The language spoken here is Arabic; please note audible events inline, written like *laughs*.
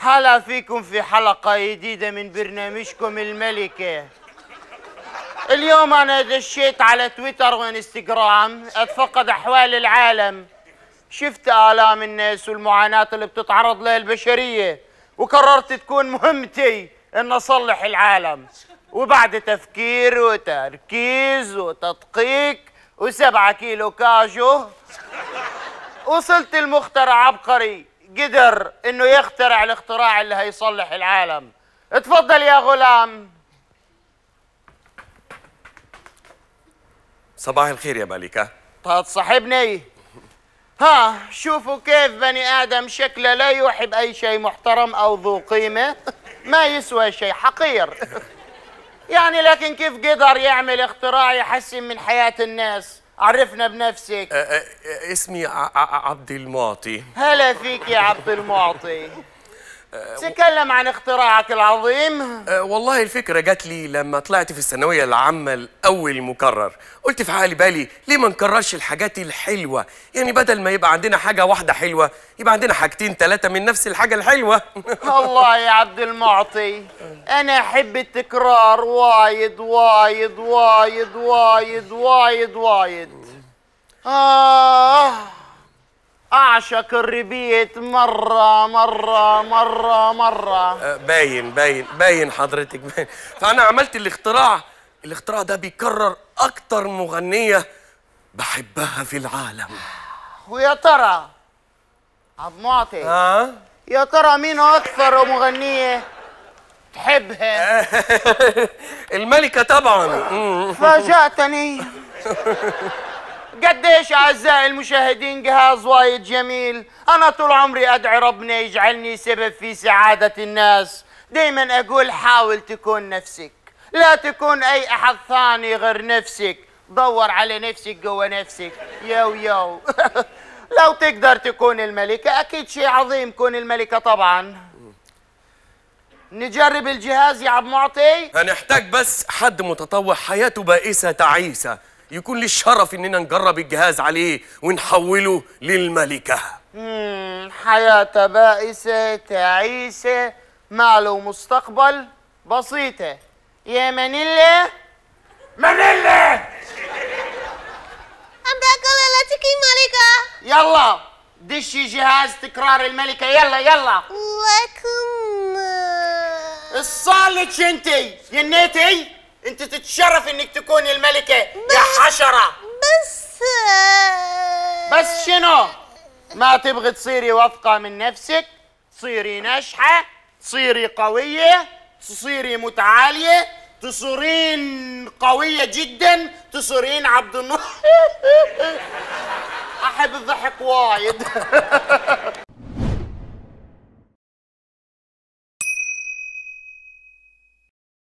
هلا فيكم في حلقة جديدة من برنامجكم الملكة اليوم أنا دشيت على تويتر وإنستغرام أتفقد أحوال العالم شفت آلام الناس والمعاناة اللي بتتعرض لها البشرية وقررت تكون مهمتي إن أصلح العالم وبعد تفكير وتركيز وتدقيق وسبعة كيلو كاجو وصلت المخترع عبقري قدر انه يخترع الاختراع اللي هيصلح العالم اتفضل يا غلام صباح الخير يا ملكة صاحبني ها شوفوا كيف بني آدم شكله لا يحب أي شيء محترم أو ذو قيمة ما يسوى شيء حقير يعني لكن كيف قدر يعمل اختراع يحسن من حياة الناس عرفنا بنفسك اسمي عبد المعطي هلا فيك يا عبد المعطي أه، تكلم عن اختراعك العظيم أه والله الفكرة جات لي لما طلعت في الثانوية العامة الأول مكرر قلت في عقلي بالي ليه ما نكررش الحاجات الحلوة يعني بدل ما يبقى عندنا حاجة واحدة حلوة يبقى عندنا حاجتين ثلاثة من نفس الحاجة الحلوة والله *laughs* يا عبد المعطي أنا أحب التكرار وايد وايد وايد وايد وايد وايد آه عشق الربيت مرة مرة مرة مرة أه، باين باين باين حضرتك باين فأنا عملت الاختراع الاختراع ده بيكرر أكتر مغنية بحبها في العالم ويا ترى عبد معطي آه؟ يا ترى مين أكثر مغنية تحبها *laughs* الملكة طبعا فاجأتني *laughs* قديش اعزائي المشاهدين جهاز وايد جميل انا طول عمري ادعي ربنا يجعلني سبب في سعاده الناس دايما اقول حاول تكون نفسك لا تكون اي احد ثاني غير نفسك دور على نفسك جوا نفسك يو يو *laughs* لو تقدر تكون الملكه اكيد شيء عظيم كون الملكه طبعا نجرب الجهاز يا عبد معطي هنحتاج بس حد متطوع حياته بائسه تعيسه يكون لي الشرف اننا نجرب الجهاز عليه ونحوله للملكه امم حياه بائسه تعيسه مع له مستقبل بسيطه يا مانيلا مانيلا عندك تكي ملكه يلا دشي جهاز تكرار الملكه يلا يلا لكم الصالة انتي ينيتي انت تتشرف انك تكوني الملكه يا حشره بس بس شنو ما تبغي تصيري واثقه من نفسك تصيري ناجحه تصيري قويه تصيري متعاليه تصيرين قويه جدا تصيرين عبد النور *laughs* احب الضحك وايد *laughs*